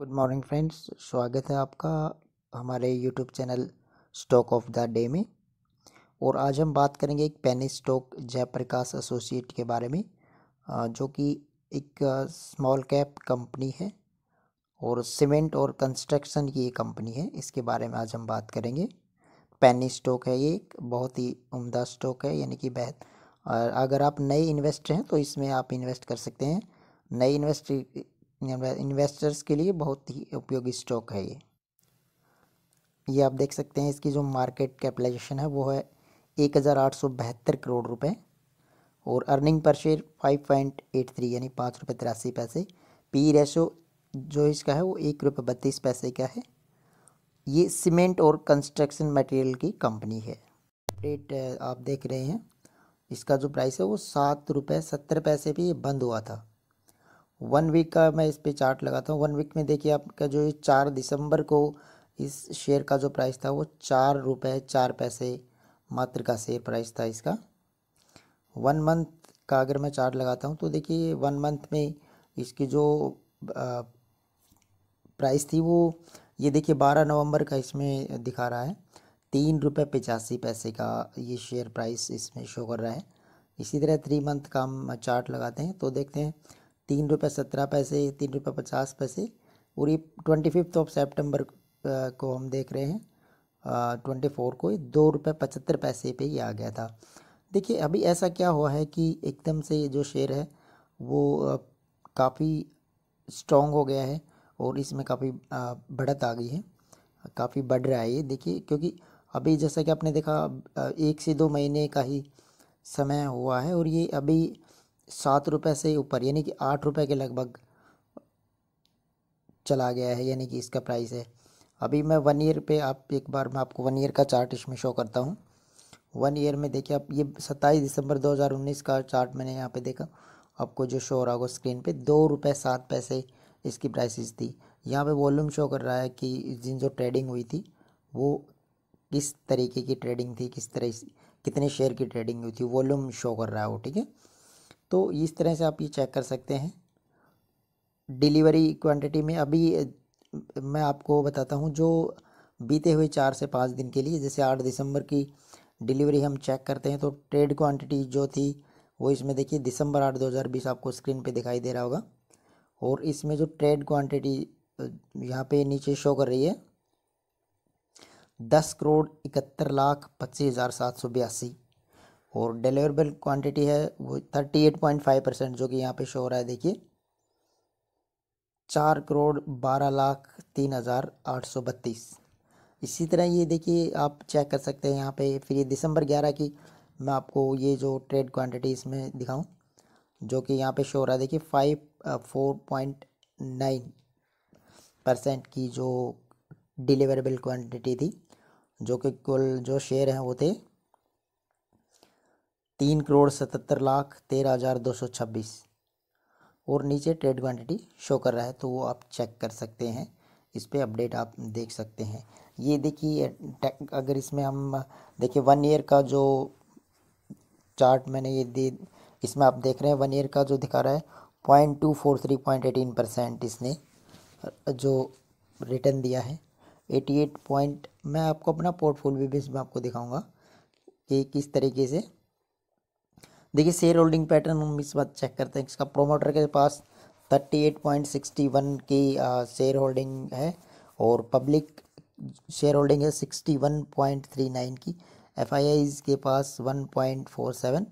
good morning friends स्वागत है आपका हमारे YouTube channel stock of the day में और आज हम बात करेंगे एक पेनी स्टॉक जयप्रकाश एसोसिएट के बारे में जो कि एक स्मॉल कैप कंपनी है और सीमेंट और कंस्ट्रक्शन की ये कंपनी है इसके बारे में आज हम बात करेंगे पेनी स्टॉक है ये एक बहुत ही उम्दा स्टॉक है यानी कि बेहद अगर आप नए इन्वेस्टर हैं तो इसमें आप इन्वेस्ट कर सकते हैं नए इन्वेस्ट इन्वेस्टर्स के लिए बहुत ही उपयोगी स्टॉक है ये ये आप देख सकते हैं इसकी जो मार्केट कैपिटलाइजेशन है वो है एक हज़ार आठ सौ बहत्तर करोड़ रुपए और earning per share five point eight three यानी पाँच रुपये तिरासी पैसे पी रेशो जो इसका है वो एक रुपये बत्तीस पैसे का है ये सीमेंट और कंस्ट्रक्शन मटेरियल की कंपनी है रेट आप देख रहे हैं इसका जो प्राइस है वो सात रुपये सत्तर पैसे पर बंद हुआ था वन वीक का मैं इस पे चार्ट लगाता हूँ वन वीक में देखिए आपका जो चार दिसंबर को इस शेयर का जो प्राइस था वो चार रुपये चार पैसे मात्र का शेयर प्राइस था इसका वन मंथ का अगर मैं चार्ट लगाता हूँ तो देखिए वन मंथ में इसकी जो प्राइस थी वो ये देखिए बारह नवंबर का इसमें दिखा रहा है तीन रुपये पचासी पैसे का ये शेयर प्राइस इसमें शो कर रहा है इसी तरह थ्री मंथ का हम चार्ट लगाते हैं तो देखते हैं तीन रुपये सत्रह पैसे तीन रुपये पचास पैसे और ये ट्वेंटी फिफ्थ ऑफ सेप्टेम्बर को हम देख रहे हैं ट्वेंटी फोर को दो रुपये पचहत्तर पैसे पे ही आ गया था देखिए अभी ऐसा क्या हुआ है कि एकदम से जो शेयर है वो काफ़ी स्ट्रॉन्ग हो गया है और इसमें काफ़ी बढ़त आ गई है काफ़ी बढ़ रहा है ये देखिए क्योंकि अभी जैसा कि आपने देखा एक से दो महीने का ही समय हुआ है और ये अभी सात रुपए से ऊपर यानी कि आठ रुपए के लगभग चला गया है यानी कि इसका प्राइस है अभी मैं वन ईयर पे आप एक बार मैं आपको वन ईयर का चार्ट इसमें शो करता हूँ वन ईयर में देखिए आप ये सत्ताईस दिसंबर 2019 का चार्ट मैंने यहाँ पे देखा आपको जो शो हो रहा होगा स्क्रीन पे दो रुपये सात पैसे इसकी प्राइसेस थी यहाँ पे वॉल्यूम शो कर रहा है कि इस दिन जो ट्रेडिंग हुई थी वो किस तरीके की ट्रेडिंग थी किस तरह कितने शेयर की ट्रेडिंग हुई थी वॉल्यूम शो कर रहा है वो ठीक है तो इस तरह से आप ये चेक कर सकते हैं डिलीवरी क्वांटिटी में अभी मैं आपको बताता हूँ जो बीते हुए चार से पाँच दिन के लिए जैसे आठ दिसंबर की डिलीवरी हम चेक करते हैं तो ट्रेड क्वांटिटी जो थी वो इसमें देखिए दिसंबर आठ दो हज़ार बीस आपको स्क्रीन पे दिखाई दे रहा होगा और इसमें जो ट्रेड क्वांटिटी यहाँ पे नीचे शो कर रही है दस करोड़ इकहत्तर लाख पच्चीस हज़ार सात सौ बयासी और डिलीवरेबल क्वांटिटी है वो thirty eight point five percent जो कि यहाँ पे शो हो रहा है देखिए चार करोड़ बारह लाख तीन हज़ार आठ सौ बत्तीस इसी तरह ये देखिए आप चेक कर सकते हैं यहाँ पे फिर ये दिसंबर ग्यारह की मैं आपको ये जो ट्रेड क्वांटिटी इसमें दिखाऊं जो कि यहाँ पे शो हो रहा है देखिए five four point nine percent की जो डिलीवरेबल क्वांटिटी थी जो कि कुल जो शेयर हैं वो थे तीन करोड़ सतहत्तर लाख तेरह हज़ार दो सौ छब्बीस और नीचे ट्रेड क्वांटिटी शो कर रहा है तो वो आप चेक कर सकते हैं इस पर अपडेट आप देख सकते हैं ये देखिए अगर इसमें हम देखिए वन ईयर का जो चार्ट मैंने ये दे इसमें आप देख रहे हैं वन ईयर का जो दिखा रहा है point two four three point eighteen percent इसने जो रिटर्न दिया है एटी एट पॉइंट मैं आपको अपना पोर्टफोलियो भी इसमें आपको दिखाऊंगा कि किस तरीके से देखिए शेयर होल्डिंग पैटर्न हम इस बात चेक करते हैं इसका प्रोमोटर के पास thirty eight point sixty one की शेयर होल्डिंग है और पब्लिक शेयर होल्डिंग है sixty one point three nine की एफ आई आईज के पास वन पॉइंट फोर सेवन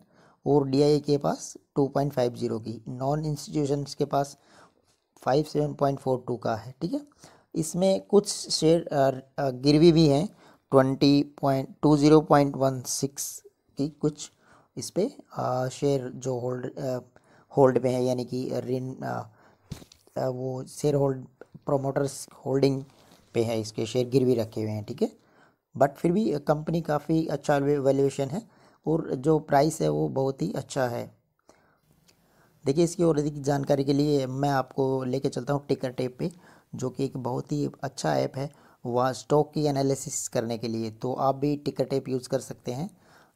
और डी आई के पास टू पॉइंट फाइव जीरो की नॉन इंस्टीट्यूशन के पास five seven point four two का है ठीक है इसमें कुछ शेयर गिरवी भी हैं twenty point two zero point one six की कुछ इस पर शेयर जो होल्ड होल्ड में है यानी कि ऋण वो शेयर होल्ड प्रोमोटर्स होल्डिंग पे है इसके शेयर गिरवी रखे हुए हैं ठीक है बट फिर भी कंपनी काफ़ी अच्छा वैल्यूएशन है और जो प्राइस है वो बहुत ही अच्छा है देखिए इसकी और अधिक जानकारी के लिए मैं आपको लेके चलता हूँ टिकर टेप पे जो कि एक बहुत ही अच्छा ऐप है वहाँ स्टॉक की एनालिसिस करने के लिए तो आप भी टिकर टेप यूज़ कर सकते हैं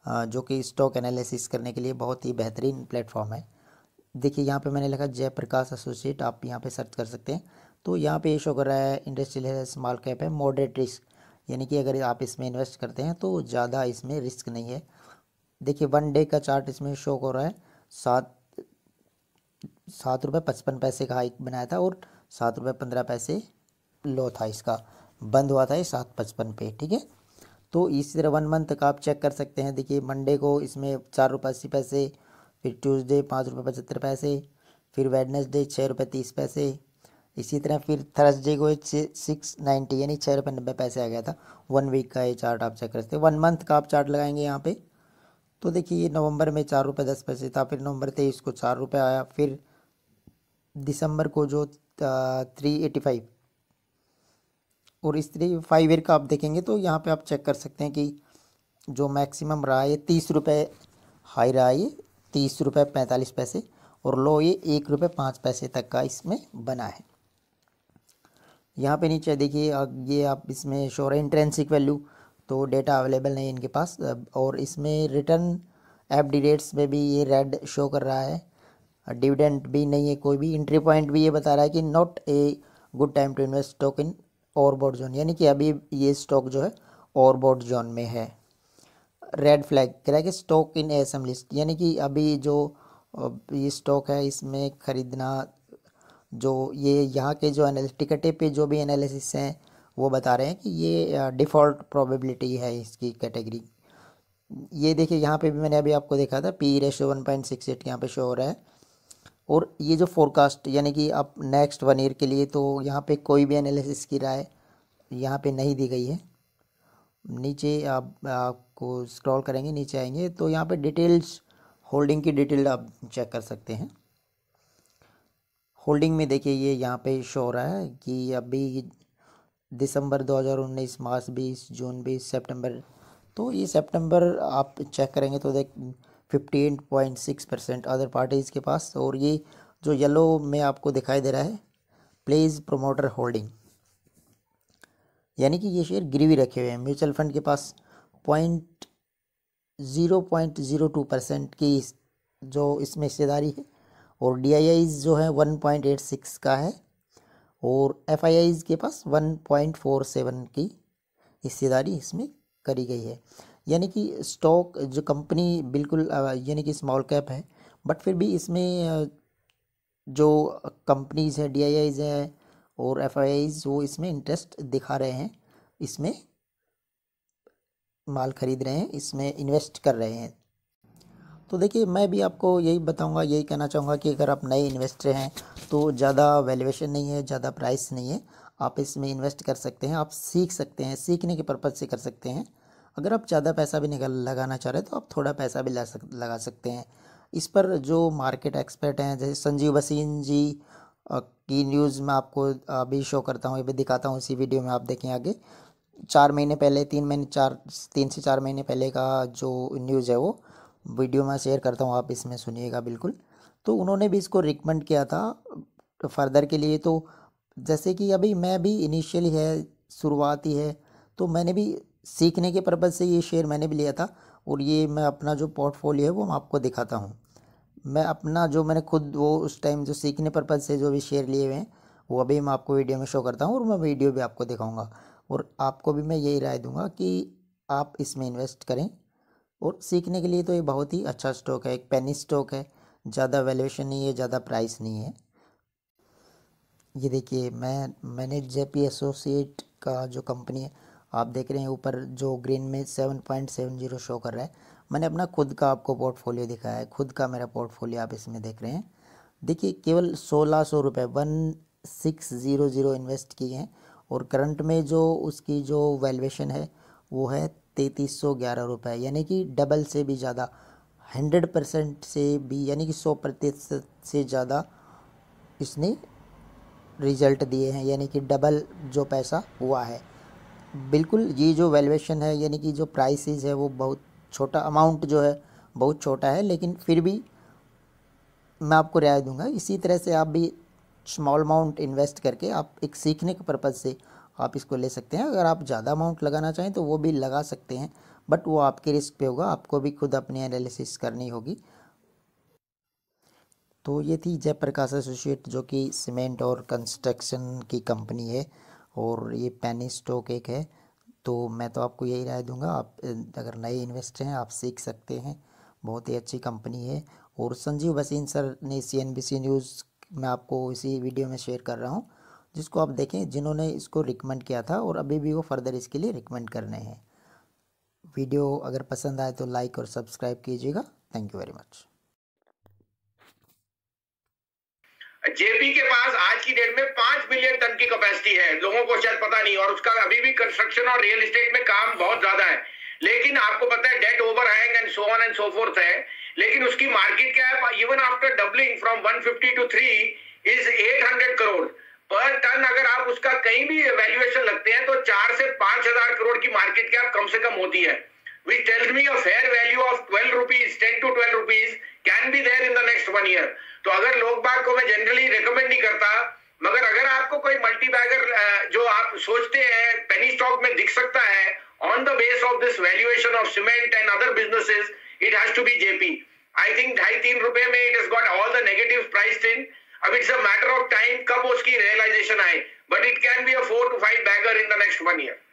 जो कि स्टॉक एनालिसिस करने के लिए बहुत ही बेहतरीन प्लेटफॉर्म है देखिए यहाँ पे मैंने लिखा जयप्रकाश एसोसिएट आप यहाँ पे सर्च कर सकते हैं तो यहाँ पे ये शो कर रहा है इंडस्ट्रियल स्मॉल कैप है मॉडरेट रिस्क यानी कि अगर आप इसमें इन्वेस्ट करते हैं तो ज़्यादा इसमें रिस्क नहीं है देखिए वन डे का चार्ट इसमें शो कर रहा है सात सात रुपये पचपन पैसे का हाइक बनाया था और सात रुपये पंद्रह पैसे लो था इसका बंद हुआ था ये सात पचपन पे ठीक है तो इसी तरह वन मंथ का आप चेक कर सकते हैं देखिए मंडे को इसमें चार रुपये अस्सी पैसे फिर ट्यूसडे पाँच रुपये पचहत्तर पैसे फिर वेडनेसडे छः रुपये तीस पैसे इसी तरह फिर थर्सडे को सिक्स नाइन्टी यानी छः रुपये नब्बे पैसे आ गया था वन वीक का ये चार्ट आप चेक कर सकते हैं वन मंथ का आप चार्ट लगाएंगे यहाँ पे तो देखिए ये नवंबर में चार रुपये दस पैसे था फिर नवंबर तेईस को चार रुपये आया फिर दिसंबर को जो थ्री एटी फाइव और इस तरह फाइव ईयर का आप देखेंगे तो यहाँ पे आप चेक कर सकते हैं कि जो मैक्सिमम रहा है तीस रुपये हाई रहा ये तीस रुपये पैंतालीस पैसे और लो ये एक रुपये पाँच पैसे तक का इसमें बना है यहाँ पे नीचे देखिए ये आप इसमें शोर तो है इंट्रेंसिक वैल्यू तो डेटा अवेलेबल नहीं इनके पास और इसमें रिटर्न एफ डी रेट्स में भी ये रेड शो कर रहा है डिविडेंट भी नहीं है कोई भी इंट्री पॉइंट भी ये बता रहा है कि not a good time to invest टोकन ओवरबोर्ड जोन यानी कि अभी ये स्टॉक जो है ओवरबोर्ड जोन में है रेड फ्लैग कह कि स्टॉक इन ए लिस्ट यानी कि अभी जो ये स्टॉक है इसमें ख़रीदना जो ये यहाँ के जो टिकटे पे जो भी एनालिसिस हैं वो बता रहे हैं कि ये डिफ़ॉल्ट प्रोबेबिलिटी है इसकी कैटेगरी ये देखिए यहाँ पे भी मैंने अभी आपको देखा था P ratio one point six eight यहाँ पे शो हो रहा है और ये जो फोरकास्ट यानी कि आप नेक्स्ट वन ईयर के लिए तो यहाँ पे कोई भी एनालिसिस की राय यहाँ पे नहीं दी गई है नीचे आप आपको स्क्रॉल करेंगे नीचे आएंगे तो यहाँ पे डिटेल्स होल्डिंग की डिटेल आप चेक कर सकते हैं होल्डिंग में देखिए ये यहाँ पे शो हो रहा है कि अभी दिसंबर 2019 मार्च 20 जून 20 सितंबर तो ये सितंबर आप चेक करेंगे तो देख fifteen point six percent other parties के पास और ये जो येलो में आपको दिखाई दे रहा है प्लेज प्रोमोटर होल्डिंग यानी कि ये शेयर गिरवी रखे हुए हैं म्यूचुअल फंड के पास point zero point zero two percent की जो इसमें हिस्सेदारी है और डी आई आईज जो है वन पॉइंट एट सिक्स का है और एफ आई आईज के पास वन पॉइंट फोर सेवन की हिस्सेदारी इसमें करी गई है यानी कि स्टॉक जो कंपनी बिल्कुल यानी कि स्मॉल कैप है बट फिर भी इसमें जो कंपनीज़ हैं डी आई आईज हैं और एफ आई आईज वो इसमें इंटरेस्ट दिखा रहे हैं इसमें माल ख़रीद रहे हैं इसमें इन्वेस्ट कर रहे हैं तो देखिए मैं भी आपको यही बताऊंगा यही कहना चाहूँगा कि अगर आप नए इन्वेस्टर हैं तो ज़्यादा वैल्यूएशन नहीं है ज़्यादा प्राइस नहीं है आप इसमें इन्वेस्ट कर सकते हैं आप सीख सकते हैं सीखने के पर्पज़ से कर सकते हैं अगर आप ज़्यादा पैसा भी निकल लगाना चाह रहे हैं तो आप थोड़ा पैसा भी ला सक लगा सकते हैं इस पर जो मार्केट एक्सपर्ट हैं जैसे संजीव बसीन जी की न्यूज़ मैं आपको अभी शो करता हूँ अभी दिखाता हूँ इसी वीडियो में आप देखें आगे चार महीने पहले तीन महीने चार तीन से चार महीने पहले का जो न्यूज़ है वो वीडियो मैं शेयर करता हूँ आप इसमें सुनिएगा बिल्कुल तो उन्होंने भी इसको रिकमेंड किया था फर्दर के लिए तो जैसे कि अभी मैं भी इनिशियली है शुरुआती है तो मैंने भी सीखने के पर्पज़ से ये शेयर मैंने भी लिया था और ये मैं अपना जो पोर्टफोलियो है वो मैं आपको दिखाता हूँ मैं अपना जो मैंने खुद वो उस टाइम जो सीखने पर्पज़ से जो भी शेयर लिए हुए हैं वो अभी मैं आपको वीडियो में शो करता हूँ और मैं वीडियो भी आपको दिखाऊँगा और आपको भी मैं यही राय दूँगा कि आप इसमें इन्वेस्ट करें और सीखने के लिए तो ये बहुत ही अच्छा स्टॉक है एक पेनी स्टॉक है ज़्यादा वैल्यूशन नहीं है ज़्यादा प्राइस नहीं है ये देखिए मैं मैंने जे एसोसिएट का जो कंपनी है आप देख रहे हैं ऊपर जो ग्रीन में seven point seven zero show कर रहा है मैंने अपना खुद का आपको पोर्टफोलियो दिखाया है खुद का मेरा पोर्टफोलियो आप इसमें देख रहे हैं देखिए केवल सोलह सौ रुपये one six zero zero invest किए हैं और करंट में जो उसकी जो वैल्यूशन है वो है तैंतीस सौ ग्यारह रुपये यानी कि डबल से भी ज़्यादा हंड्रेड परसेंट से भी यानी कि सौ प्रतिशत से ज़्यादा इसने रिजल्ट दिए हैं यानी कि डबल जो पैसा हुआ है बिल्कुल ये जो वैल्यूएशन है यानी कि जो प्राइसेस है वो बहुत छोटा अमाउंट जो है बहुत छोटा है लेकिन फिर भी मैं आपको रियायत दूंगा इसी तरह से आप भी स्मॉल अमाउंट इन्वेस्ट करके आप एक सीखने के पर्पज़ से आप इसको ले सकते हैं अगर आप ज़्यादा अमाउंट लगाना चाहें तो वो भी लगा सकते हैं बट वो आपके रिस्क पे होगा आपको भी खुद अपनी एनालिसिस करनी होगी तो ये थी जयप्रकाश एसोसिएट जो कि सीमेंट और कंस्ट्रक्शन की कंपनी है और ये पेनी स्टॉक एक है तो मैं तो आपको यही राय दूंगा आप अगर नए इन्वेस्टर हैं आप सीख सकते हैं बहुत ही अच्छी कंपनी है और संजीव बसीन सर ने सी न्यूज़ में आपको इसी वीडियो में शेयर कर रहा हूँ जिसको आप देखें जिन्होंने इसको रिकमेंड किया था और अभी भी वो फर्दर इसके लिए रिकमेंड करने हैं वीडियो अगर पसंद आए तो लाइक और सब्सक्राइब कीजिएगा thank you very much JP के पास आज की डेट में पांच बिलियन टन की कैपेसिटी है लोगों को शायद पता नहीं और उसका अभी भी कंस्ट्रक्शन और रियल एस्टेट में काम बहुत ज्यादा है लेकिन आपको पता है debt overhang and so on and so forth है लेकिन उसकी मार्केट क्या है even after doubling from 150 to 3 is 800 crore per ton अगर आप उसका कहीं भी वैल्यूएशन लगते हैं तो चार से पांच हजार करोड़ की मार्केट क्या कम से कम होती है which tells me a fair value of twelve rupees ten to twelve rupees can be there in the next one year तो अगर लोग बाग को मैं जनरली रिकमेंड नहीं करता मगर अगर आपको कोई मल्टी बैगर जो आप सोचते हैं पेनी स्टॉक में दिख सकता है on the base of this valuation of cement and other businesses it has to be JP I think ढाई तीन रुपए में it is got all the negative price in अब it's a matter of time कब उसकी realization आए but it can be a four to five bagger in the next one year